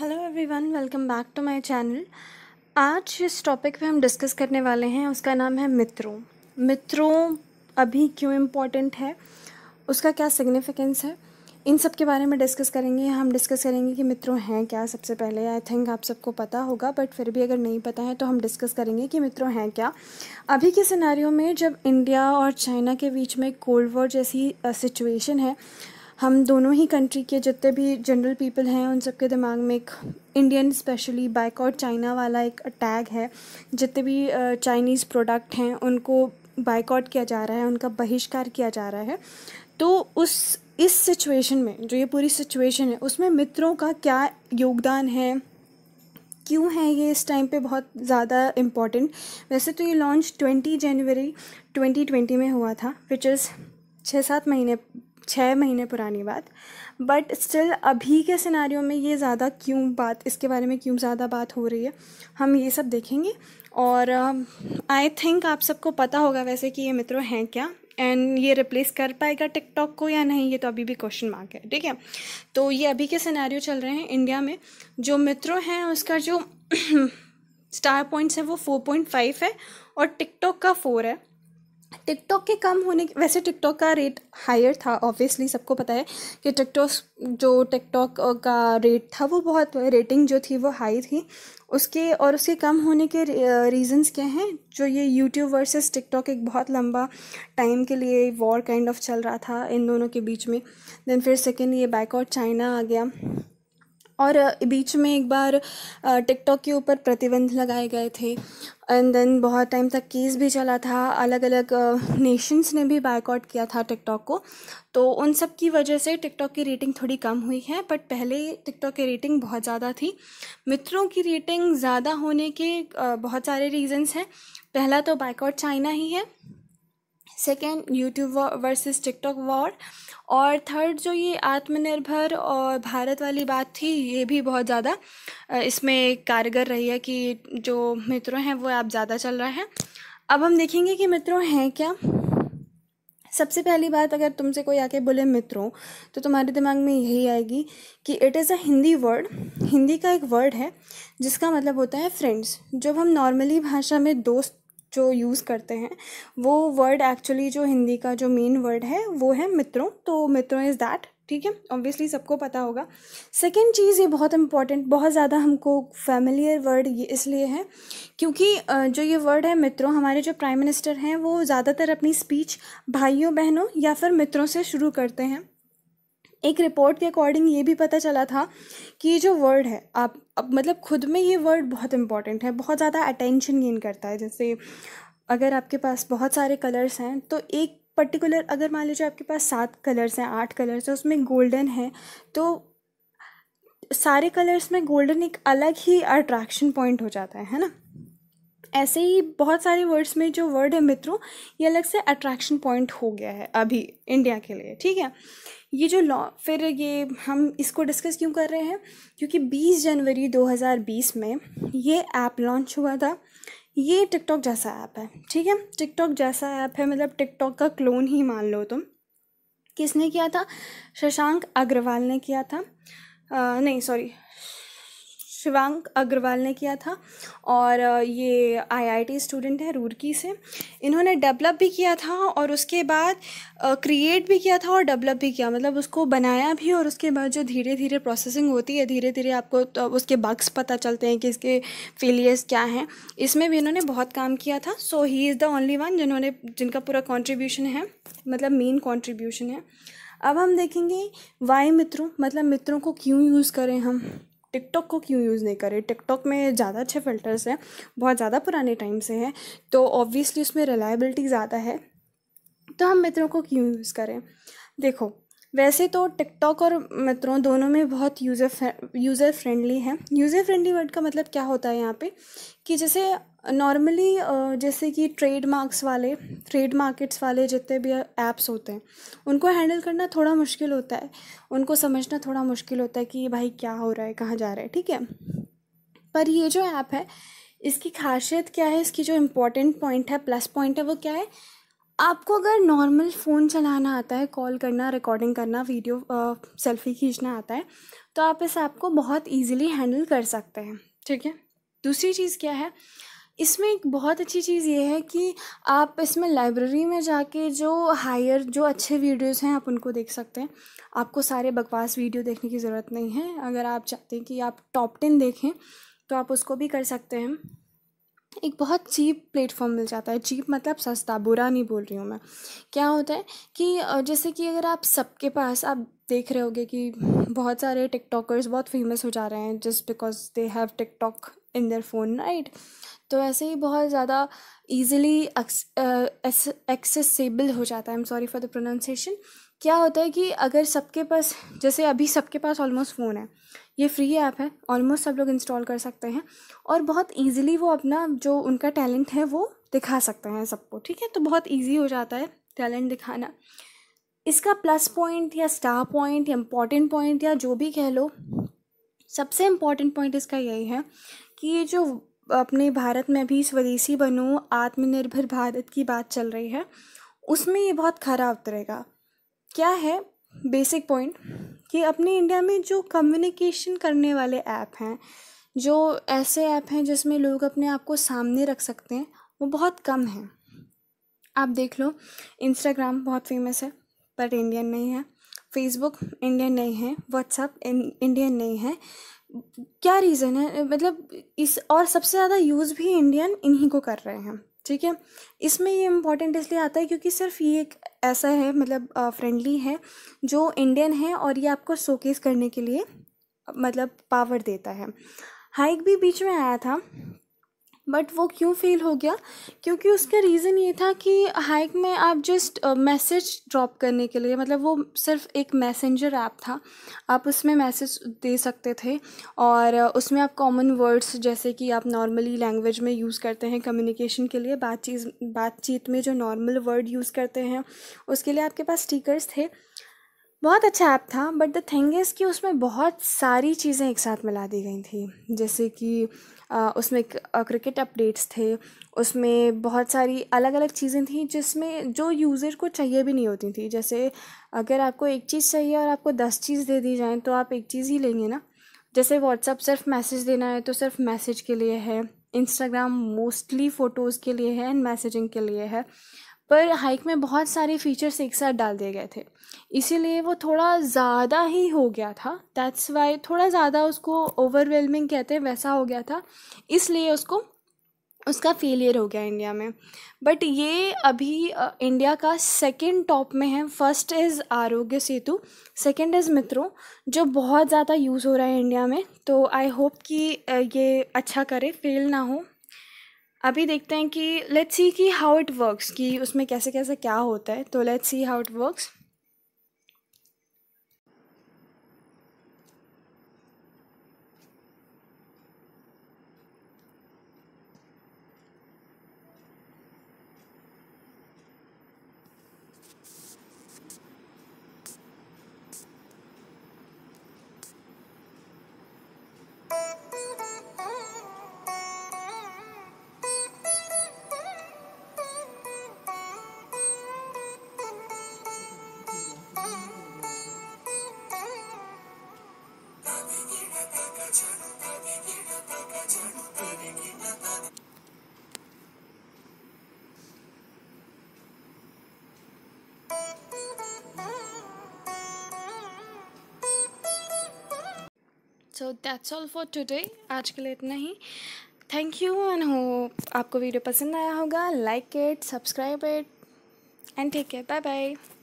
hello everyone welcome back to my channel आज जिस topic पे हम डिस्कस करने वाले हैं उसका नाम है मित्रों मित्रों अभी क्यों इम्पोर्टेंट है उसका क्या सिग्निफिकेंस है इन सब के बारे में डिस्कस करेंगे हम डिस्कस करेंगे कि मित्रों हैं क्या सबसे पहले आई थिंक आप सबको पता होगा बट फिर भी अगर नहीं पता है तो हम डिस्कस करेंगे कि मित्रों हैं क्या अभी के सिनारियों में जब इंडिया और चाइना के बीच में कोल्ड वॉर जैसी सिचुएशन है हम दोनों ही कंट्री के जितने भी जनरल पीपल हैं उन सब के दिमाग में एक इंडियन स्पेशली बाइकआउट चाइना वाला एक टैग है जितने भी चाइनीज़ प्रोडक्ट हैं उनको बाइकआउट किया जा रहा है उनका बहिष्कार किया जा रहा है तो उस इस सिचुएशन में जो ये पूरी सिचुएशन है उसमें मित्रों का क्या योगदान है क्यों है ये इस टाइम पे बहुत ज़्यादा इम्पॉर्टेंट वैसे तो ये लॉन्च 20 जनवरी 2020 में हुआ था विच इज़ छः सात महीने छः महीने पुरानी बात बट स्टिल अभी के सिनारियों में ये ज़्यादा क्यों बात इसके बारे में क्यों ज़्यादा बात हो रही है हम ये सब देखेंगे और आई uh, थिंक आप सबको पता होगा वैसे कि ये मित्रों हैं क्या एंड ये रिप्लेस कर पाएगा टिकटॉक को या नहीं ये तो अभी भी क्वेश्चन मार्क है ठीक है तो ये अभी के सिनेरियो चल रहे हैं इंडिया में जो मित्रों हैं उसका जो स्टार पॉइंट्स है वो फोर पॉइंट फाइव है और टिकटॉक का फोर है टिकटॉक के कम होने वैसे टिकटॉक का रेट हायर था ऑब्वियसली सबको पता है कि टिकटॉक जो टिकटॉक का रेट था वो बहुत रेटिंग जो थी वो हाई थी उसके और उसके कम होने के रीजंस क्या हैं जो ये यूट्यूब वर्सेस टिकटॉक एक बहुत लंबा टाइम के लिए वॉर काइंड ऑफ चल रहा था इन दोनों के बीच में देन फिर सेकेंड ये बैकआउट चाइना आ गया और बीच में एक बार टिकटॉक के ऊपर प्रतिबंध लगाए गए थे एंड देन बहुत टाइम तक केस भी चला था अलग अलग नेशंस ने भी बायकॉट किया था टिकटॉक को तो उन सब की वजह से टिकटॉक की रेटिंग थोड़ी कम हुई है बट पहले टिकटॉक की रेटिंग बहुत ज़्यादा थी मित्रों की रेटिंग ज़्यादा होने के बहुत सारे रीज़न्स हैं पहला तो बायकॉट चाइना ही है second YouTube versus TikTok war और थर्ड जो ये आत्मनिर्भर और भारत वाली बात थी ये भी बहुत ज़्यादा इसमें कारगर रही है कि जो मित्रों हैं वो आप ज़्यादा चल रहा है अब हम देखेंगे कि मित्रों हैं क्या सबसे पहली बात अगर तुमसे कोई आके बोले मित्रों तो तुम्हारे दिमाग में यही आएगी कि it is a Hindi word Hindi का एक वर्ड है जिसका मतलब होता है फ्रेंड्स जब हम नॉर्मली भाषा में दोस्त जो यूज़ करते हैं वो वर्ड एक्चुअली जो हिंदी का जो मेन वर्ड है वो है मित्रों तो मित्रों इज़ दैट ठीक है ऑब्वियसली सबको पता होगा सेकेंड चीज़ ये बहुत इंपॉर्टेंट बहुत ज़्यादा हमको फैमिलियर वर्ड ये इसलिए है क्योंकि जो ये वर्ड है मित्रों हमारे जो प्राइम मिनिस्टर हैं वो ज़्यादातर अपनी स्पीच भाइयों बहनों या फिर मित्रों से शुरू करते हैं एक रिपोर्ट के अकॉर्डिंग ये भी पता चला था कि ये जो वर्ड है आप अब मतलब खुद में ये वर्ड बहुत इंपॉर्टेंट है बहुत ज़्यादा अटेंशन गेन करता है जैसे अगर आपके पास बहुत सारे कलर्स हैं तो एक पर्टिकुलर अगर मान लीजिए आपके पास सात कलर्स हैं आठ कलर्स हैं उसमें गोल्डन है तो सारे कलर्स में गोल्डन एक अलग ही अट्रैक्शन पॉइंट हो जाता है है ना ऐसे ही बहुत सारे वर्ड्स में जो वर्ड है मित्रों ये अलग से अट्रैक्शन पॉइंट हो गया है अभी इंडिया के लिए ठीक है ये जो लॉ फिर ये हम इसको डिस्कस क्यों कर रहे हैं क्योंकि 20 जनवरी 2020 में ये ऐप लॉन्च हुआ था ये टिकटॉक जैसा ऐप है ठीक है टिकटॉक जैसा ऐप है मतलब टिकटॉक का क्लोन ही मान लो तुम किसने किया था शशांक अग्रवाल ने किया था आ, नहीं सॉरी शिवांक अग्रवाल ने किया था और ये आईआईटी स्टूडेंट है रूरकी से इन्होंने डेवलप भी किया था और उसके बाद क्रिएट भी किया था और डेवलप भी किया मतलब उसको बनाया भी और उसके बाद जो धीरे धीरे प्रोसेसिंग होती है धीरे धीरे आपको तो उसके बग्स पता चलते हैं कि इसके फेलियर्स क्या हैं इसमें भी इन्होंने बहुत काम किया था so he is the only one जिन्होंने जिनका पूरा कॉन्ट्रीब्यूशन है मतलब मेन कॉन्ट्रीब्यूशन है अब हम देखेंगे वाई मित्रों मतलब मित्रों को क्यों यूज़ करें हम टिकटॉक को क्यों यूज़ नहीं करें टिकटॉक में ज़्यादा अच्छे फ़िल्टर्स हैं बहुत ज़्यादा पुराने टाइम से हैं तो ऑब्वियसली उसमें रिलायबिलिटी ज़्यादा है तो हम मित्रों को क्यों यूज़ करें देखो वैसे तो टिकटॉक और मित्रों दोनों में बहुत यूज़र यूज़र फ्रेंडली है यूज़र फ्रेंडली वर्ड का मतलब क्या होता है यहाँ पे कि जैसे नॉर्मली जैसे कि ट्रेड मार्क्स वाले ट्रेड मार्केट्स वाले जितने भी ऐप्स होते हैं उनको हैंडल करना थोड़ा मुश्किल होता है उनको समझना थोड़ा मुश्किल होता है कि भाई क्या हो रहा है कहाँ जा रहा है ठीक है पर ये जो ऐप है इसकी खासियत क्या है इसकी जो इम्पोर्टेंट पॉइंट है प्लस पॉइंट है वो क्या है आपको अगर नॉर्मल फ़ोन चलाना आता है कॉल करना रिकॉर्डिंग करना वीडियो सेल्फी खींचना आता है तो आप इस ऐप को बहुत इजीली हैंडल कर सकते हैं ठीक है दूसरी चीज़ क्या है इसमें एक बहुत अच्छी चीज़ ये है कि आप इसमें लाइब्रेरी में जाके जो हायर जो अच्छे वीडियोस हैं आप उनको देख सकते हैं आपको सारे बकवास वीडियो देखने की ज़रूरत नहीं है अगर आप चाहते हैं कि आप टॉप टेन देखें तो आप उसको भी कर सकते हैं एक बहुत चीप प्लेटफॉर्म मिल जाता है चीप मतलब सस्ता बुरा नहीं बोल रही हूँ मैं क्या होता है कि जैसे कि अगर आप सबके पास आप देख रहे होगे कि बहुत सारे टिकटॉकर्स बहुत फेमस हो जा रहे हैं just because they have TikTok in their phone right तो ऐसे ही बहुत ज़्यादा ईजिली एक्सेसिबल हो जाता है I am sorry for the pronunciation क्या होता है कि अगर सबके पास जैसे अभी सबके पास ऑलमोस्ट फ़ोन है ये फ्री ऐप है ऑलमोस्ट सब लोग इंस्टॉल कर सकते हैं और बहुत ईजिली वो अपना जो उनका टैलेंट है वो दिखा सकते हैं सबको ठीक है तो बहुत ईजी हो जाता है टैलेंट दिखाना इसका प्लस पॉइंट या स्टार पॉइंट या इम्पॉर्टेंट पॉइंट या जो भी कह लो सबसे इम्पॉर्टेंट पॉइंट इसका यही है कि ये जो अपने भारत में अभी स्वदेशी बनो आत्मनिर्भर भारत की बात चल रही है उसमें ये बहुत खरा उतरेगा क्या है बेसिक पॉइंट कि अपने इंडिया में जो कम्युनिकेशन करने वाले ऐप हैं जो ऐसे ऐप हैं जिसमें लोग अपने आप को सामने रख सकते हैं वो बहुत कम हैं आप देख लो इंस्टाग्राम बहुत फेमस है पर इंडियन नहीं है फेसबुक इंडियन नहीं है व्हाट्सअप इंडियन नहीं है क्या रीज़न है मतलब इस और सबसे ज़्यादा यूज़ भी इंडियन इन्हीं को कर रहे हैं ठीक है इसमें ये इम्पॉर्टेंट इसलिए आता है क्योंकि सिर्फ ये एक ऐसा है मतलब फ्रेंडली है जो इंडियन है और ये आपको शोकेस करने के लिए मतलब पावर देता है हाइक भी बीच में आया था बट वो क्यों फेल हो गया क्योंकि उसका रीज़न ये था कि हाइक में आप जस्ट मैसेज ड्रॉप करने के लिए मतलब वो सिर्फ एक मैसेंजर ऐप था आप उसमें मैसेज दे सकते थे और उसमें आप कॉमन वर्ड्स जैसे कि आप नॉर्मली लैंग्वेज में यूज़ करते हैं कम्युनिकेशन के लिए बातचीत बातचीत में जो नॉर्मल वर्ड यूज़ करते हैं उसके लिए आपके पास स्टिकर्स थे बहुत अच्छा ऐप था बट द थिंग इज़ कि उसमें बहुत सारी चीज़ें एक साथ मिला दी गई थी जैसे कि आ, उसमें क्रिकेट अपडेट्स थे उसमें बहुत सारी अलग अलग चीज़ें थी जिसमें जो यूज़र को चाहिए भी नहीं होती थी जैसे अगर आपको एक चीज़ चाहिए और आपको दस चीज़ दे दी जाए तो आप एक चीज़ ही लेंगे ना जैसे व्हाट्सअप सिर्फ मैसेज देना है तो सिर्फ मैसेज के लिए है इंस्टाग्राम मोस्टली फ़ोटोज़ के लिए है एंड मैसेजिंग के लिए है पर हाइक में बहुत सारे फीचर्स एक साथ डाल दिए गए थे इसीलिए वो थोड़ा ज़्यादा ही हो गया था दैट्स वाई थोड़ा ज़्यादा उसको ओवरवेलमिंग कहते हैं वैसा हो गया था इसलिए उसको उसका फेलियर हो गया इंडिया में बट ये अभी इंडिया का सेकेंड टॉप में है फर्स्ट इज़ आरोग्य सेतु सेकेंड इज़ मित्रों जो बहुत ज़्यादा यूज़ हो रहा है इंडिया में तो आई होप कि ये अच्छा करे फेल ना हो अभी देखते हैं कि लेट्स सी कि हाउ इट वर्क्स कि उसमें कैसे कैसे क्या होता है तो let's see how it works so that's all for today आज के लिए इतना ही थैंक यू एंड होप आपको वीडियो पसंद आया होगा like it subscribe it and ठीक है बाय बाय